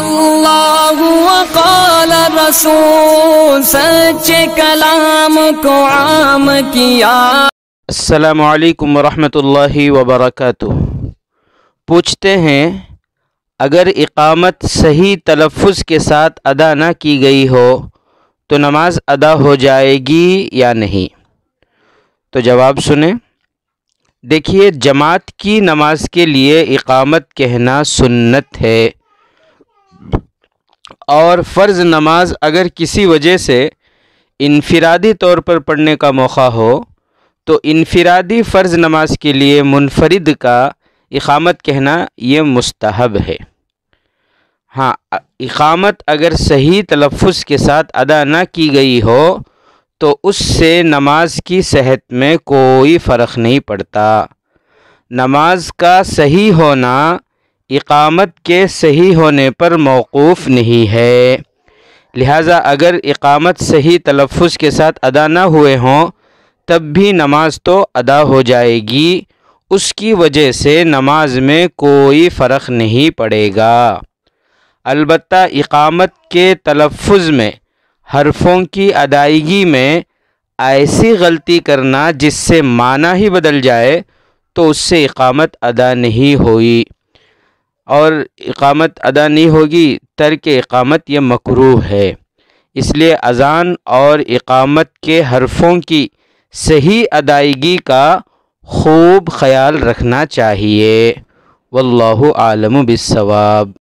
अल्लाह वकाल रसूल सच्चे कलाम को आम किया असलकम वरहमतुल्लाहि वबरकatuh पूछते हैं अगर इकामत सही तलफ़ के साथ अदा ना की गई हो तो नमाज अदा हो जाएगी या नहीं तो जवाब सुने देखिए जमात की नमाज के लिए इकामत कहना सुन्नत है और फ़र्ज़ नमाज अगर किसी वजह से इनफरादी तौर पर पढ़ने का मौका हो तो इनफरादी फ़र्ज़ नमाज के लिए मुनफरद का इकामत कहना ये मस्तहब है हाँ इकामत अगर सही तलफ़ के साथ अदा ना की गई हो तो उससे नमाज की सेहत में कोई फ़र्क नहीं पड़ता नमाज का सही होना इकामत के सही होने पर मौकूफ़ नहीं है लिहाजा अगर इकामत सही तलफ़ के साथ अदा ना हुए हों तब भी नमाज तो अदा हो जाएगी उसकी वजह से नमाज में कोई फ़र्क नहीं पड़ेगा अलबत् इकामत के तलफ़ में हरफों की अदायगी में ऐसी गलती करना जिससे माना ही बदल जाए तो उससे इकामत अदा नहीं हुई और इकामत अदा नहीं होगी तर के इकामत यह मकरू है इसलिए अजान और इकामत के हरफों की सही अदायगी का खूब ख्याल रखना चाहिए वल्लाहु आलम बिसवाब